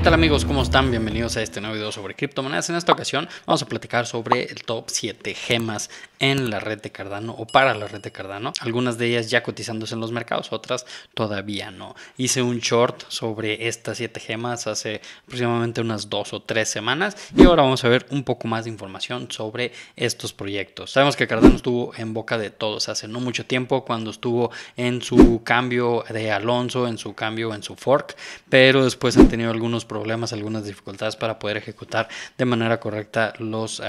¿Qué tal amigos? ¿Cómo están? Bienvenidos a este nuevo video sobre criptomonedas. En esta ocasión vamos a platicar sobre el top 7 gemas en la red de Cardano o para la red de Cardano. Algunas de ellas ya cotizándose en los mercados, otras todavía no. Hice un short sobre estas 7 gemas hace aproximadamente unas 2 o 3 semanas y ahora vamos a ver un poco más de información sobre estos proyectos. Sabemos que Cardano estuvo en boca de todos hace no mucho tiempo cuando estuvo en su cambio de Alonso, en su cambio, en su fork, pero después han tenido algunos problemas, algunas dificultades para poder ejecutar de manera correcta los uh,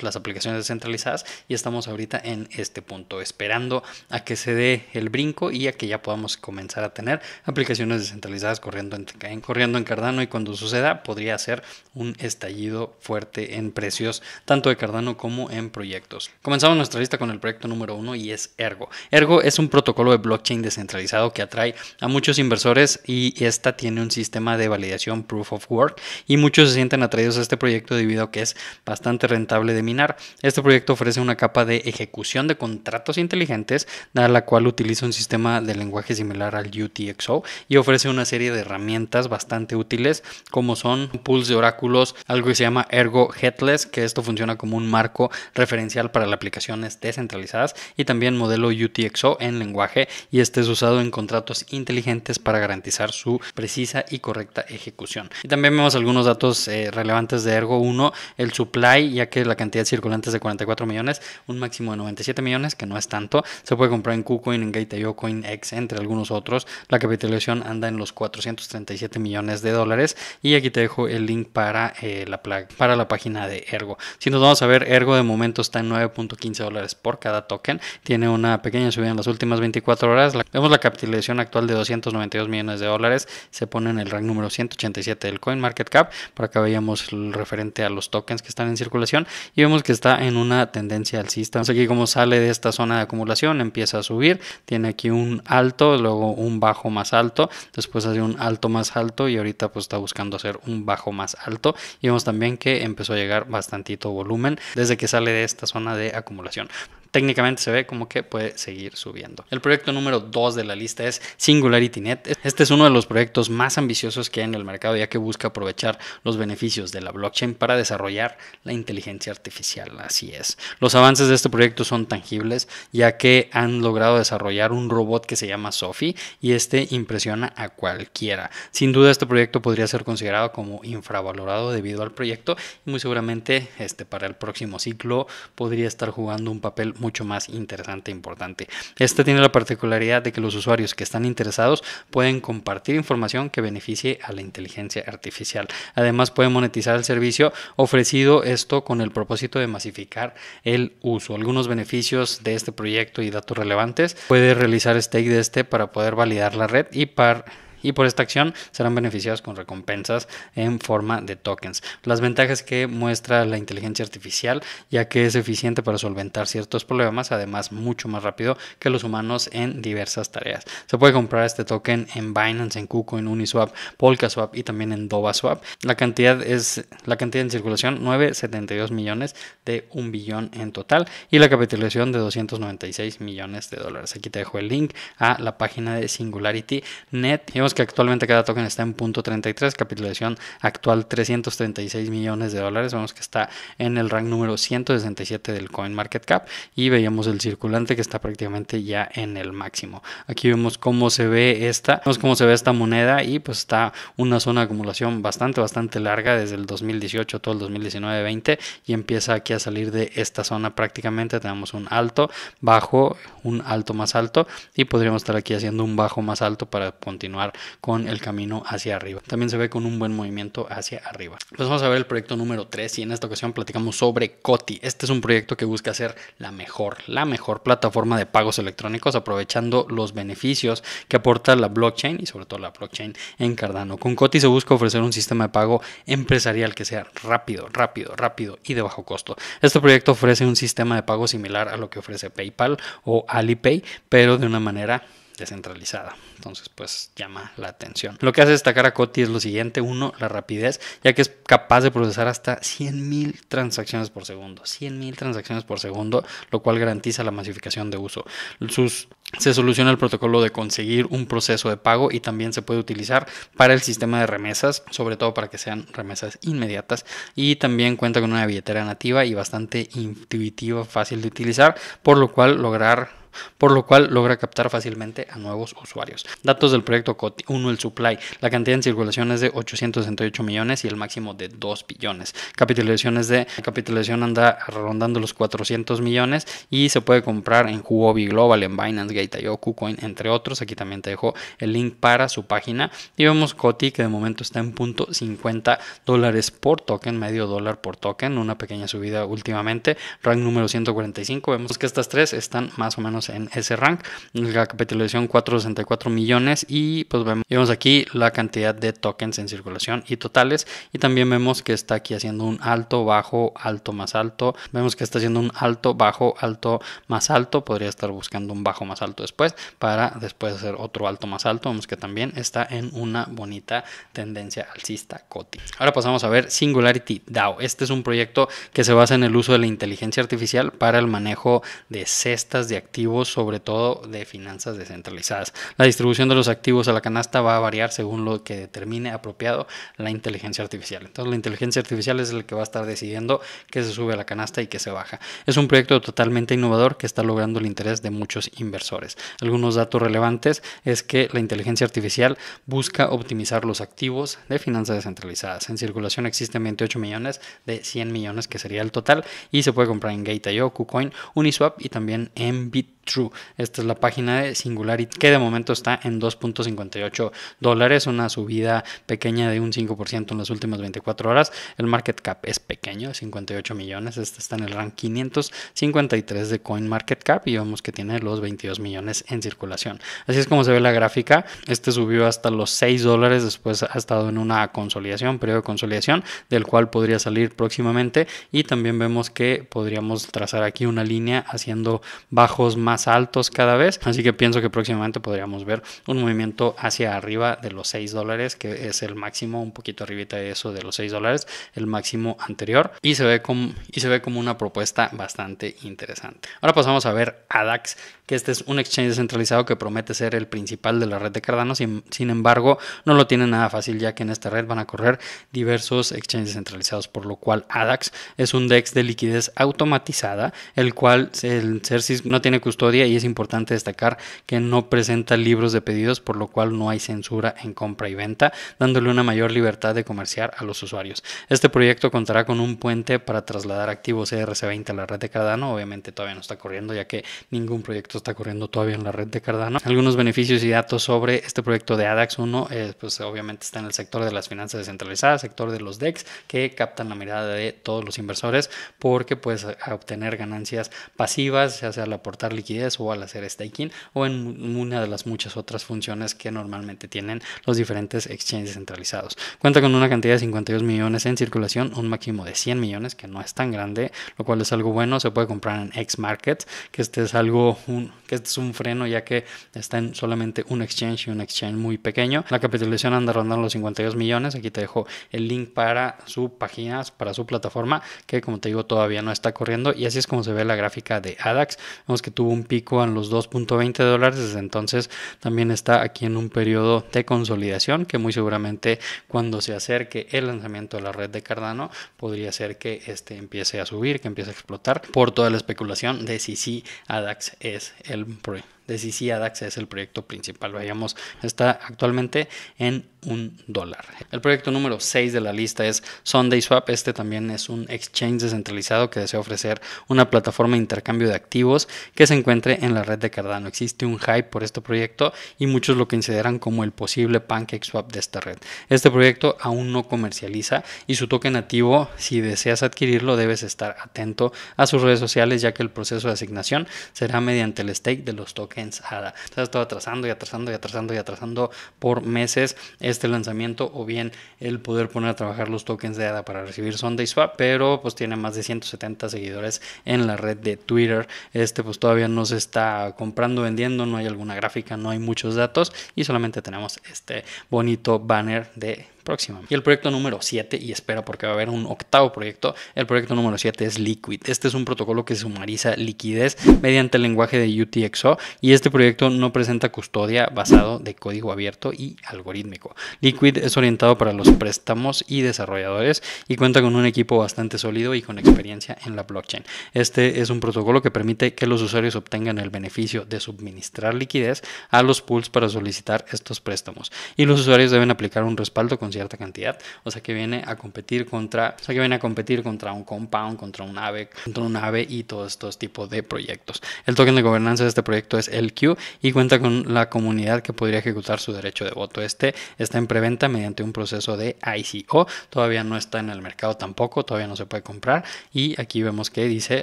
las aplicaciones descentralizadas, y estamos ahorita en este punto, esperando a que se dé el brinco y a que ya podamos comenzar a tener aplicaciones descentralizadas corriendo en, corriendo en Cardano y cuando suceda podría ser un estallido fuerte en precios, tanto de Cardano como en proyectos. Comenzamos nuestra lista con el proyecto número uno y es Ergo. Ergo es un protocolo de blockchain descentralizado que atrae a muchos inversores y esta tiene un sistema de validación Proof of Work y muchos se sienten atraídos a este proyecto debido a que es bastante rentable de minar. Este proyecto ofrece una capa de ejecución de contratos inteligentes, la cual utiliza un sistema de lenguaje similar al UTXO y ofrece una serie de herramientas bastante útiles como son pools de oráculos, algo que se llama Ergo Headless, que esto funciona como un marco referencial para las aplicaciones descentralizadas y también modelo UTXO en lenguaje y este es usado en contratos inteligentes para garantizar su precisa y correcta ejecución. Y también vemos algunos datos eh, relevantes de Ergo 1, el supply, ya que la cantidad circulante es de 44 millones, un máximo de 97 millones, que no es tanto. Se puede comprar en KuCoin, en Gate.io, CoinX, entre algunos otros. La capitalización anda en los 437 millones de dólares. Y aquí te dejo el link para, eh, la, para la página de Ergo. Si nos vamos a ver, Ergo de momento está en 9.15 dólares por cada token. Tiene una pequeña subida en las últimas 24 horas. vemos la capitalización actual de 292 millones de dólares. Se pone en el rank número 187 coin del Cap Por acá veíamos el referente a los tokens que están en circulación y vemos que está en una tendencia alcista. vemos aquí como sale de esta zona de acumulación, empieza a subir, tiene aquí un alto, luego un bajo más alto, después hace un alto más alto y ahorita pues está buscando hacer un bajo más alto. Y vemos también que empezó a llegar bastantito volumen desde que sale de esta zona de acumulación técnicamente se ve como que puede seguir subiendo. El proyecto número 2 de la lista es SingularityNet. Este es uno de los proyectos más ambiciosos que hay en el mercado ya que busca aprovechar los beneficios de la blockchain para desarrollar la inteligencia artificial. Así es. Los avances de este proyecto son tangibles ya que han logrado desarrollar un robot que se llama Sophie y este impresiona a cualquiera. Sin duda este proyecto podría ser considerado como infravalorado debido al proyecto y muy seguramente este para el próximo ciclo podría estar jugando un papel mucho más interesante e importante. Este tiene la particularidad de que los usuarios que están interesados pueden compartir información que beneficie a la inteligencia artificial. Además, puede monetizar el servicio ofrecido esto con el propósito de masificar el uso. Algunos beneficios de este proyecto y datos relevantes. Puede realizar stake de este para poder validar la red y para y por esta acción serán beneficiados con recompensas en forma de tokens. Las ventajas que muestra la inteligencia artificial, ya que es eficiente para solventar ciertos problemas, además mucho más rápido que los humanos en diversas tareas. Se puede comprar este token en Binance, en Kucoin, en Uniswap, PolkaSwap y también en DovaSwap. La cantidad es la cantidad en circulación 9.72 millones de un billón en total y la capitalización de 296 millones de dólares. Aquí te dejo el link a la página de Singularity.net que actualmente cada token está en punto 33, Capitulación actual 336 millones de dólares, vemos que está en el rank número 167 del coin market cap y veíamos el circulante que está prácticamente ya en el máximo. Aquí vemos cómo se ve esta, vemos cómo se ve esta moneda y pues está una zona de acumulación bastante, bastante larga desde el 2018 todo el 2019-20 y empieza aquí a salir de esta zona prácticamente, tenemos un alto, bajo, un alto más alto y podríamos estar aquí haciendo un bajo más alto para continuar con el camino hacia arriba. También se ve con un buen movimiento hacia arriba. Pues vamos a ver el proyecto número 3 y en esta ocasión platicamos sobre Coti. Este es un proyecto que busca ser la mejor, la mejor plataforma de pagos electrónicos aprovechando los beneficios que aporta la blockchain y sobre todo la blockchain en Cardano. Con Coti se busca ofrecer un sistema de pago empresarial que sea rápido, rápido, rápido y de bajo costo. Este proyecto ofrece un sistema de pago similar a lo que ofrece PayPal o Alipay, pero de una manera descentralizada. Entonces, pues llama la atención. Lo que hace destacar a Coti es lo siguiente. Uno, la rapidez, ya que es capaz de procesar hasta 100.000 transacciones por segundo. 100.000 transacciones por segundo, lo cual garantiza la masificación de uso. Sus, se soluciona el protocolo de conseguir un proceso de pago y también se puede utilizar para el sistema de remesas, sobre todo para que sean remesas inmediatas. Y también cuenta con una billetera nativa y bastante intuitiva, fácil de utilizar, por lo cual lograr por lo cual logra captar fácilmente a nuevos usuarios. Datos del proyecto COTI 1, el supply, la cantidad en circulación es de 868 millones y el máximo de 2 billones. Capitalizaciones de capitalización anda rondando los 400 millones y se puede comprar en Huobi Global, en Binance, Gate.io, KuCoin, entre otros. Aquí también te dejo el link para su página y vemos COTI que de momento está en punto 50 dólares por token, medio dólar por token, una pequeña subida últimamente, rank número 145. Vemos que estas tres están más o menos en ese rank. La capitalización 464 millones y pues vemos, vemos aquí la cantidad de tokens en circulación y totales. Y también vemos que está aquí haciendo un alto, bajo, alto, más alto. Vemos que está haciendo un alto, bajo, alto, más alto. Podría estar buscando un bajo más alto después para después hacer otro alto más alto. Vemos que también está en una bonita tendencia alcista COTI. Ahora pasamos a ver Singularity DAO. Este es un proyecto que se basa en el uso de la inteligencia artificial para el manejo de cestas de activos sobre todo de finanzas descentralizadas. La distribución de los activos a la canasta va a variar según lo que determine apropiado la inteligencia artificial. Entonces la inteligencia artificial es el que va a estar decidiendo qué se sube a la canasta y qué se baja. Es un proyecto totalmente innovador que está logrando el interés de muchos inversores. Algunos datos relevantes es que la inteligencia artificial busca optimizar los activos de finanzas descentralizadas. En circulación existen 28 millones de 100 millones que sería el total y se puede comprar en Gate.io, KuCoin, Uniswap y también en Bitcoin True. Esta es la página de Singularity que de momento está en 2.58 dólares, una subida pequeña de un 5% en las últimas 24 horas. El market cap es pequeño, 58 millones. Este está en el rank 553 de CoinMarketCap y vemos que tiene los 22 millones en circulación. Así es como se ve la gráfica. Este subió hasta los 6 dólares, después ha estado en una consolidación, periodo de consolidación, del cual podría salir próximamente. Y también vemos que podríamos trazar aquí una línea haciendo bajos más altos cada vez, así que pienso que próximamente podríamos ver un movimiento hacia arriba de los 6 dólares, que es el máximo, un poquito arribita de eso de los 6 dólares, el máximo anterior, y se, ve como, y se ve como una propuesta bastante interesante. Ahora pasamos a ver ADAX, que este es un exchange descentralizado que promete ser el principal de la red de Cardano, sin, sin embargo no lo tiene nada fácil ya que en esta red van a correr diversos exchanges centralizados, por lo cual ADAX es un DEX de liquidez automatizada, el cual el CERSIS no tiene custodia y es importante destacar que no presenta libros de pedidos, por lo cual no hay censura en compra y venta, dándole una mayor libertad de comerciar a los usuarios. Este proyecto contará con un puente para trasladar activos ERC20 a la red de Cardano, obviamente todavía no está corriendo ya que ningún proyecto está corriendo todavía en la red de Cardano. Algunos beneficios y datos sobre este proyecto de ADAX 1, eh, pues obviamente está en el sector de las finanzas descentralizadas, sector de los DEX, que captan la mirada de todos los inversores porque puedes obtener ganancias pasivas, ya sea al aportar liquidez o al hacer staking o en una de las muchas otras funciones que normalmente tienen los diferentes exchanges centralizados. Cuenta con una cantidad de 52 millones en circulación, un máximo de 100 millones, que no es tan grande, lo cual es algo bueno. Se puede comprar en X Market, que este es algo, que este es un freno ya que está en solamente un exchange y un exchange muy pequeño. La capitalización anda rondando los 52 millones. Aquí te dejo el link para su página, para su plataforma, que como te digo todavía no está corriendo. Y así es como se ve la gráfica de ADAX. Vemos que tuvo pico en los 2.20 dólares, desde entonces también está aquí en un periodo de consolidación que muy seguramente cuando se acerque el lanzamiento de la red de Cardano podría ser que este empiece a subir, que empiece a explotar por toda la especulación de si sí ADAX es el proyecto de si ADAX es el proyecto principal. Vayamos, está actualmente en un dólar. El proyecto número 6 de la lista es Sunday Swap. Este también es un exchange descentralizado que desea ofrecer una plataforma de intercambio de activos que se encuentre en la red de Cardano. Existe un hype por este proyecto y muchos lo consideran como el posible Pancake Swap de esta red. Este proyecto aún no comercializa y su token nativo, si deseas adquirirlo, debes estar atento a sus redes sociales ya que el proceso de asignación será mediante el stake de los tokens se Entonces estado atrasando y atrasando y atrasando y atrasando por meses este lanzamiento o bien el poder poner a trabajar los tokens de ADA para recibir Sunday Swap, pero pues tiene más de 170 seguidores en la red de Twitter. Este pues todavía no se está comprando, vendiendo, no hay alguna gráfica, no hay muchos datos y solamente tenemos este bonito banner de próxima. Y el proyecto número 7, y espero porque va a haber un octavo proyecto, el proyecto número 7 es Liquid. Este es un protocolo que sumariza liquidez mediante el lenguaje de UTXO y este proyecto no presenta custodia basado de código abierto y algorítmico. Liquid es orientado para los préstamos y desarrolladores y cuenta con un equipo bastante sólido y con experiencia en la blockchain. Este es un protocolo que permite que los usuarios obtengan el beneficio de suministrar liquidez a los pools para solicitar estos préstamos y los usuarios deben aplicar un respaldo con cierta cantidad, o sea que viene a competir contra, o sea que viene a competir contra un compound, contra un AVE, contra un AVE y todos estos tipos de proyectos. El token de gobernanza de este proyecto es LQ y cuenta con la comunidad que podría ejecutar su derecho de voto. Este está en preventa mediante un proceso de ICO, todavía no está en el mercado tampoco, todavía no se puede comprar y aquí vemos que dice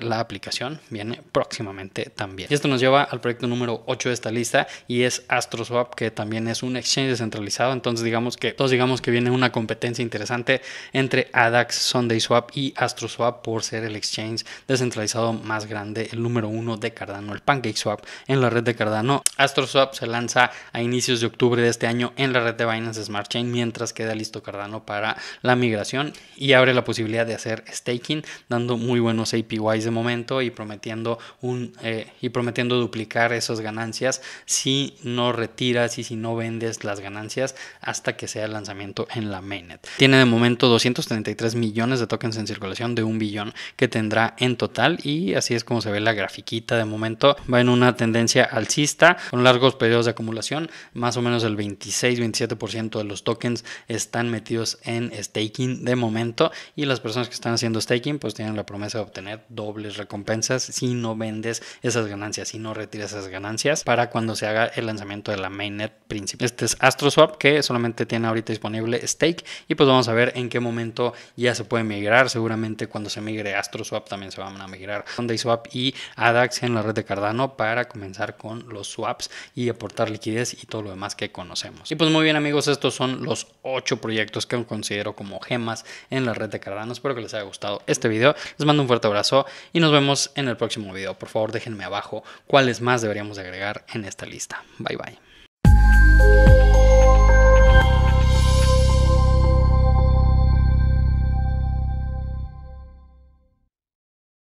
la aplicación viene próximamente también. Y esto nos lleva al proyecto número 8 de esta lista y es AstroSwap que también es un exchange descentralizado, entonces digamos que todos digamos que viene tiene una competencia interesante entre ADAX, Swap y AstroSwap por ser el exchange descentralizado más grande, el número uno de Cardano, el Pancake Swap en la red de Cardano. AstroSwap se lanza a inicios de octubre de este año en la red de Binance Smart Chain mientras queda listo Cardano para la migración y abre la posibilidad de hacer staking dando muy buenos APYs de momento y prometiendo un eh, y prometiendo duplicar esas ganancias si no retiras y si no vendes las ganancias hasta que sea el lanzamiento en la mainnet. Tiene de momento 233 millones de tokens en circulación de un billón que tendrá en total y así es como se ve la grafiquita de momento. Va en una tendencia alcista con largos periodos de acumulación. Más o menos el 26-27% de los tokens están metidos en staking de momento y las personas que están haciendo staking pues tienen la promesa de obtener dobles recompensas si no vendes esas ganancias, si no retiras esas ganancias para cuando se haga el lanzamiento de la mainnet principal. Este es AstroSwap que solamente tiene ahorita disponible stake y pues vamos a ver en qué momento ya se puede migrar. Seguramente cuando se migre AstroSwap también se van a migrar swap y ADAX en la red de Cardano para comenzar con los swaps y aportar liquidez y todo lo demás que conocemos. Y pues muy bien amigos, estos son los ocho proyectos que considero como gemas en la red de Cardano. Espero que les haya gustado este video. Les mando un fuerte abrazo y nos vemos en el próximo video. Por favor déjenme abajo cuáles más deberíamos agregar en esta lista. Bye bye.